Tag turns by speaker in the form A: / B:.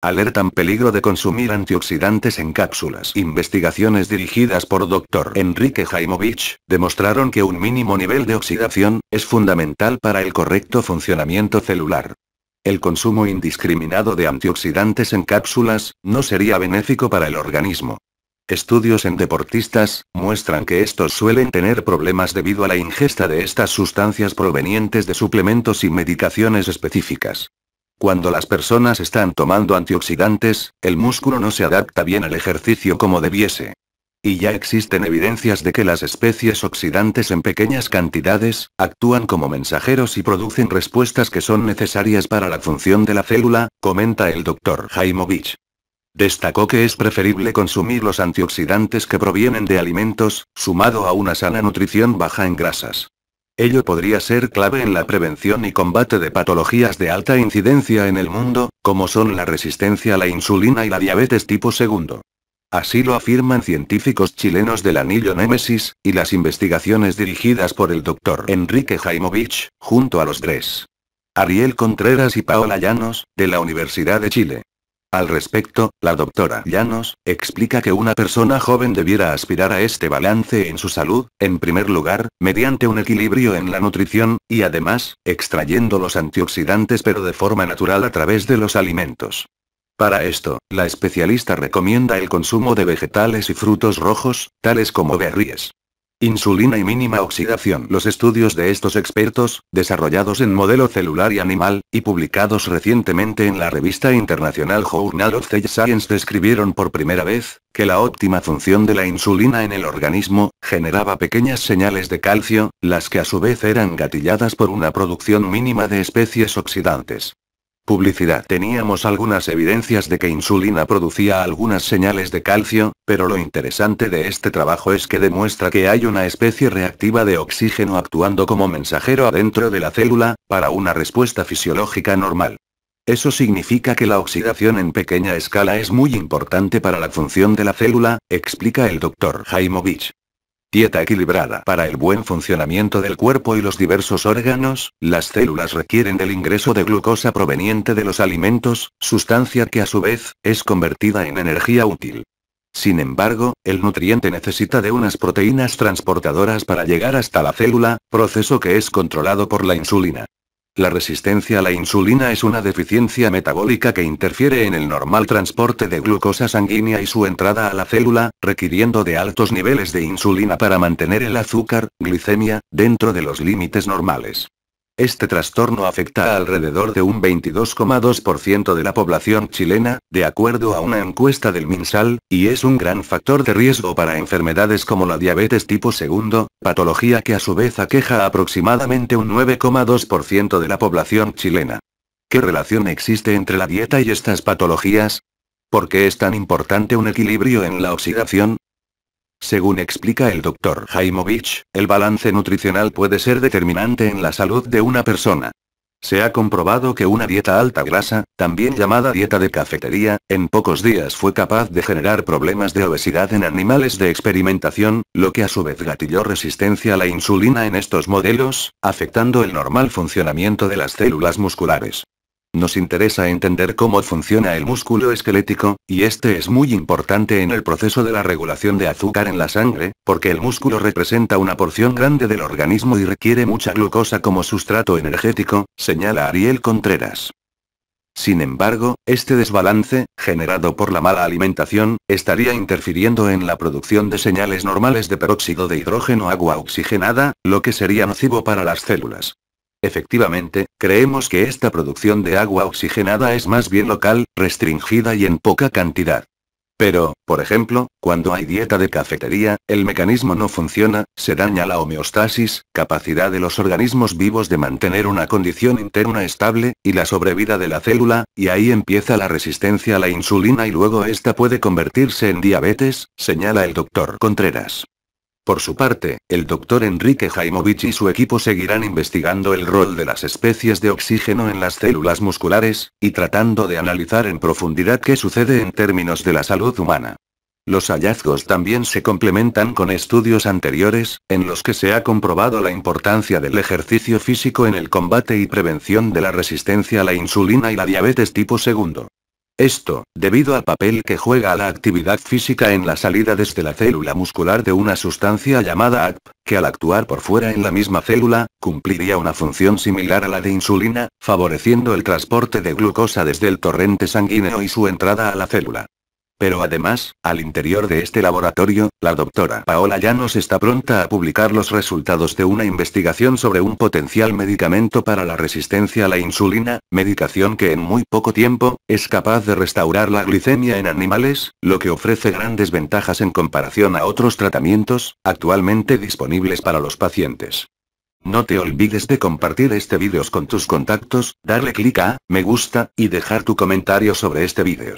A: Alertan peligro de consumir antioxidantes en cápsulas. Investigaciones dirigidas por Dr. Enrique Jaimovich demostraron que un mínimo nivel de oxidación es fundamental para el correcto funcionamiento celular. El consumo indiscriminado de antioxidantes en cápsulas no sería benéfico para el organismo. Estudios en deportistas muestran que estos suelen tener problemas debido a la ingesta de estas sustancias provenientes de suplementos y medicaciones específicas. Cuando las personas están tomando antioxidantes, el músculo no se adapta bien al ejercicio como debiese. Y ya existen evidencias de que las especies oxidantes en pequeñas cantidades, actúan como mensajeros y producen respuestas que son necesarias para la función de la célula, comenta el doctor Jaimovich. Destacó que es preferible consumir los antioxidantes que provienen de alimentos, sumado a una sana nutrición baja en grasas. Ello podría ser clave en la prevención y combate de patologías de alta incidencia en el mundo, como son la resistencia a la insulina y la diabetes tipo segundo. Así lo afirman científicos chilenos del anillo Némesis, y las investigaciones dirigidas por el doctor Enrique Jaimovich, junto a los tres. Ariel Contreras y Paola Llanos, de la Universidad de Chile. Al respecto, la doctora Llanos, explica que una persona joven debiera aspirar a este balance en su salud, en primer lugar, mediante un equilibrio en la nutrición, y además, extrayendo los antioxidantes pero de forma natural a través de los alimentos. Para esto, la especialista recomienda el consumo de vegetales y frutos rojos, tales como berries. Insulina y mínima oxidación. Los estudios de estos expertos, desarrollados en modelo celular y animal, y publicados recientemente en la revista internacional Journal of Cell Science, describieron por primera vez que la óptima función de la insulina en el organismo generaba pequeñas señales de calcio, las que a su vez eran gatilladas por una producción mínima de especies oxidantes. Publicidad. Teníamos algunas evidencias de que insulina producía algunas señales de calcio, pero lo interesante de este trabajo es que demuestra que hay una especie reactiva de oxígeno actuando como mensajero adentro de la célula, para una respuesta fisiológica normal. Eso significa que la oxidación en pequeña escala es muy importante para la función de la célula, explica el doctor Jaimovich. Dieta equilibrada para el buen funcionamiento del cuerpo y los diversos órganos, las células requieren del ingreso de glucosa proveniente de los alimentos, sustancia que a su vez, es convertida en energía útil. Sin embargo, el nutriente necesita de unas proteínas transportadoras para llegar hasta la célula, proceso que es controlado por la insulina. La resistencia a la insulina es una deficiencia metabólica que interfiere en el normal transporte de glucosa sanguínea y su entrada a la célula, requiriendo de altos niveles de insulina para mantener el azúcar, glicemia, dentro de los límites normales. Este trastorno afecta alrededor de un 22,2% de la población chilena, de acuerdo a una encuesta del MinSal, y es un gran factor de riesgo para enfermedades como la diabetes tipo segundo, patología que a su vez aqueja aproximadamente un 9,2% de la población chilena. ¿Qué relación existe entre la dieta y estas patologías? ¿Por qué es tan importante un equilibrio en la oxidación, según explica el Dr. Jaimovich, el balance nutricional puede ser determinante en la salud de una persona. Se ha comprobado que una dieta alta grasa, también llamada dieta de cafetería, en pocos días fue capaz de generar problemas de obesidad en animales de experimentación, lo que a su vez gatilló resistencia a la insulina en estos modelos, afectando el normal funcionamiento de las células musculares. Nos interesa entender cómo funciona el músculo esquelético, y este es muy importante en el proceso de la regulación de azúcar en la sangre, porque el músculo representa una porción grande del organismo y requiere mucha glucosa como sustrato energético, señala Ariel Contreras. Sin embargo, este desbalance, generado por la mala alimentación, estaría interfiriendo en la producción de señales normales de peróxido de hidrógeno agua oxigenada, lo que sería nocivo para las células. Efectivamente, Creemos que esta producción de agua oxigenada es más bien local, restringida y en poca cantidad. Pero, por ejemplo, cuando hay dieta de cafetería, el mecanismo no funciona, se daña la homeostasis, capacidad de los organismos vivos de mantener una condición interna estable, y la sobrevida de la célula, y ahí empieza la resistencia a la insulina y luego esta puede convertirse en diabetes, señala el doctor Contreras. Por su parte, el doctor Enrique Jaimovich y su equipo seguirán investigando el rol de las especies de oxígeno en las células musculares, y tratando de analizar en profundidad qué sucede en términos de la salud humana. Los hallazgos también se complementan con estudios anteriores, en los que se ha comprobado la importancia del ejercicio físico en el combate y prevención de la resistencia a la insulina y la diabetes tipo segundo. Esto, debido al papel que juega la actividad física en la salida desde la célula muscular de una sustancia llamada ACP, que al actuar por fuera en la misma célula, cumpliría una función similar a la de insulina, favoreciendo el transporte de glucosa desde el torrente sanguíneo y su entrada a la célula. Pero además, al interior de este laboratorio, la doctora Paola Llanos está pronta a publicar los resultados de una investigación sobre un potencial medicamento para la resistencia a la insulina, medicación que en muy poco tiempo, es capaz de restaurar la glicemia en animales, lo que ofrece grandes ventajas en comparación a otros tratamientos, actualmente disponibles para los pacientes. No te olvides de compartir este vídeo con tus contactos, darle clic a me gusta, y dejar tu comentario sobre este vídeo.